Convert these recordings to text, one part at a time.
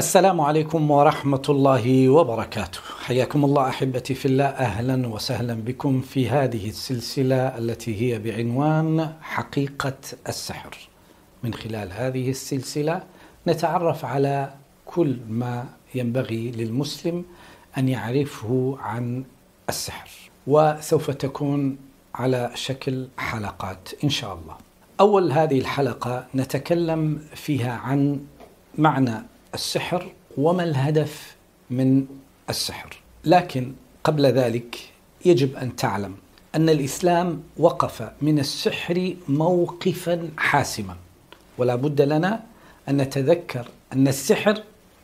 السلام عليكم ورحمة الله وبركاته حياكم الله أحبتي في الله أهلا وسهلا بكم في هذه السلسلة التي هي بعنوان حقيقة السحر من خلال هذه السلسلة نتعرف على كل ما ينبغي للمسلم أن يعرفه عن السحر وسوف تكون على شكل حلقات إن شاء الله أول هذه الحلقة نتكلم فيها عن معنى السحر وما الهدف من السحر لكن قبل ذلك يجب ان تعلم ان الاسلام وقف من السحر موقفا حاسما ولا بد لنا ان نتذكر ان السحر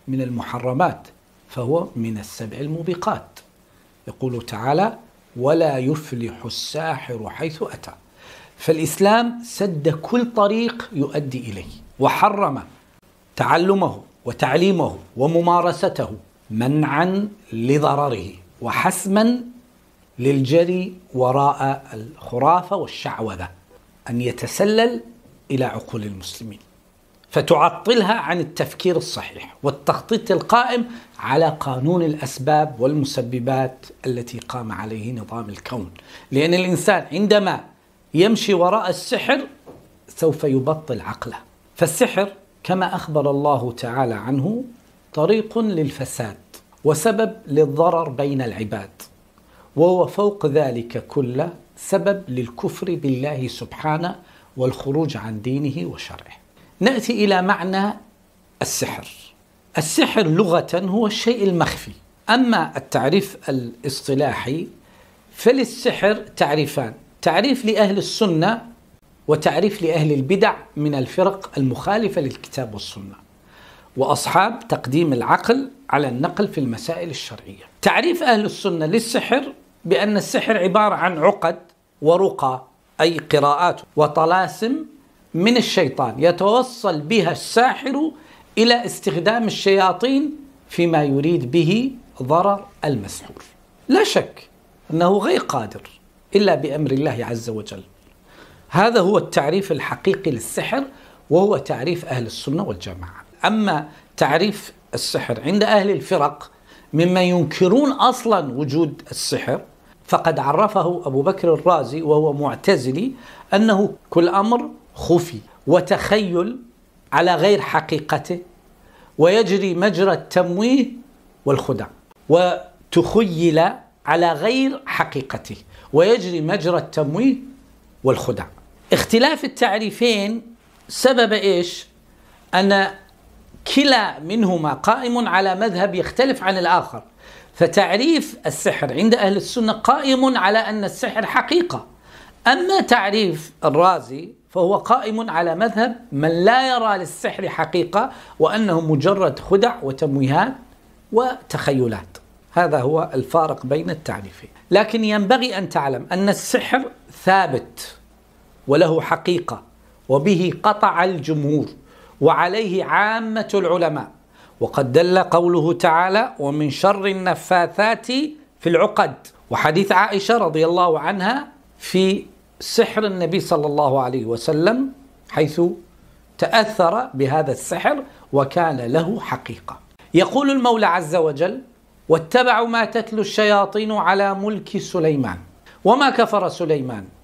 من المحرمات فهو من السبع الموبقات يقول تعالى ولا يفلح الساحر حيث اتى فالاسلام سد كل طريق يؤدي اليه وحرم تعلمه وتعليمه وممارسته منعا لضرره وحسما للجري وراء الخرافه والشعوذه ان يتسلل الى عقول المسلمين فتعطلها عن التفكير الصحيح والتخطيط القائم على قانون الاسباب والمسببات التي قام عليه نظام الكون لان الانسان عندما يمشي وراء السحر سوف يبطل عقله فالسحر كما أخبر الله تعالى عنه طريق للفساد وسبب للضرر بين العباد وهو فوق ذلك كله سبب للكفر بالله سبحانه والخروج عن دينه وشرعه ناتي الى معنى السحر السحر لغه هو الشيء المخفي اما التعريف الاصطلاحي فللسحر تعريفان تعريف لاهل السنه وتعريف لأهل البدع من الفرق المخالفة للكتاب والسنة وأصحاب تقديم العقل على النقل في المسائل الشرعية تعريف أهل السنة للسحر بأن السحر عبارة عن عقد ورقى أي قراءات وطلاسم من الشيطان يتوصل بها الساحر إلى استخدام الشياطين فيما يريد به ضرر المسحور لا شك أنه غير قادر إلا بأمر الله عز وجل هذا هو التعريف الحقيقي للسحر وهو تعريف أهل السنة والجماعة أما تعريف السحر عند أهل الفرق مما ينكرون أصلا وجود السحر فقد عرفه أبو بكر الرازي وهو معتزلي أنه كل أمر خفي وتخيل على غير حقيقته ويجري مجرى التمويه والخدع وتخيل على غير حقيقته ويجري مجرى التمويه والخدع اختلاف التعريفين سبب ايش؟ ان كلا منهما قائم على مذهب يختلف عن الاخر فتعريف السحر عند اهل السنه قائم على ان السحر حقيقه اما تعريف الرازي فهو قائم على مذهب من لا يرى للسحر حقيقه وانه مجرد خدع وتمويهات وتخيلات هذا هو الفارق بين التعريفين لكن ينبغي ان تعلم ان السحر ثابت وله حقيقة وبه قطع الجمهور وعليه عامة العلماء وقد دل قوله تعالى ومن شر النفاثات في العقد وحديث عائشة رضي الله عنها في سحر النبي صلى الله عليه وسلم حيث تأثر بهذا السحر وكان له حقيقة يقول المولى عز وجل واتبعوا ما تتلو الشياطين على ملك سليمان وما كفر سليمان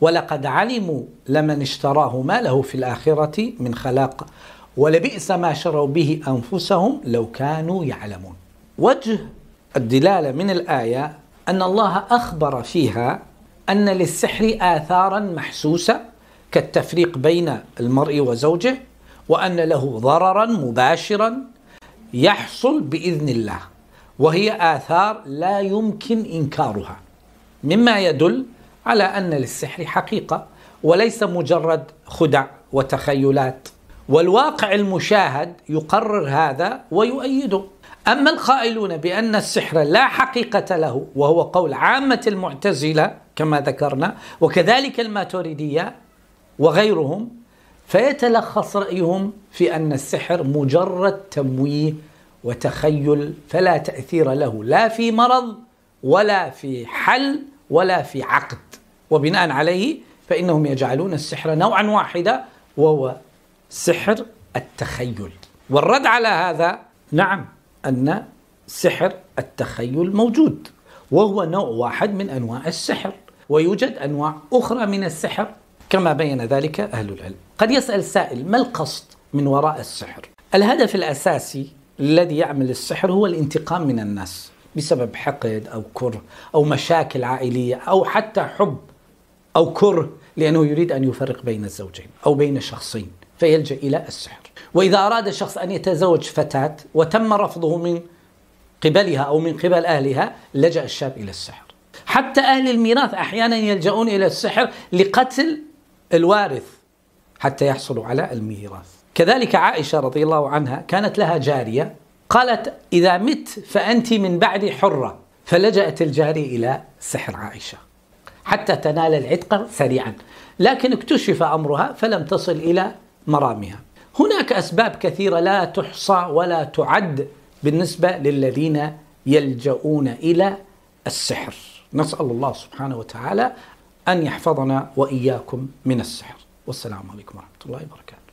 ولقد علموا لمن اشتراه ما له في الآخرة من خلاق ولبئس ما شروا به أنفسهم لو كانوا يعلمون وجه الدلالة من الآية أن الله أخبر فيها أن للسحر آثارا محسوسة كالتفريق بين المرء وزوجه وأن له ضررا مباشرا يحصل بإذن الله وهي آثار لا يمكن إنكارها مما يدل على ان للسحر حقيقه وليس مجرد خدع وتخيلات والواقع المشاهد يقرر هذا ويؤيده اما القائلون بان السحر لا حقيقه له وهو قول عامه المعتزله كما ذكرنا وكذلك الماتوريديه وغيرهم فيتلخص رايهم في ان السحر مجرد تمويه وتخيل فلا تاثير له لا في مرض ولا في حل ولا في عقد وبناء عليه فإنهم يجعلون السحر نوعا واحدا وهو سحر التخيل والرد على هذا نعم أن سحر التخيل موجود وهو نوع واحد من أنواع السحر ويوجد أنواع أخرى من السحر كما بين ذلك أهل العلم قد يسأل سائل ما القصد من وراء السحر الهدف الأساسي الذي يعمل السحر هو الانتقام من الناس بسبب حقد او كره او مشاكل عائليه او حتى حب او كره لانه يريد ان يفرق بين الزوجين او بين شخصين فيلجا الى السحر. واذا اراد الشخص ان يتزوج فتاه وتم رفضه من قبلها او من قبل اهلها لجا الشاب الى السحر. حتى اهل الميراث احيانا يلجؤون الى السحر لقتل الوارث حتى يحصلوا على الميراث. كذلك عائشه رضي الله عنها كانت لها جاريه قالت إذا مت فأنت من بعدي حرة فلجأت الجارية إلى سحر عائشة حتى تنال العتق سريعا لكن اكتشف أمرها فلم تصل إلى مرامها هناك أسباب كثيرة لا تحصى ولا تعد بالنسبة للذين يلجؤون إلى السحر نسأل الله سبحانه وتعالى أن يحفظنا وإياكم من السحر والسلام عليكم ورحمة الله وبركاته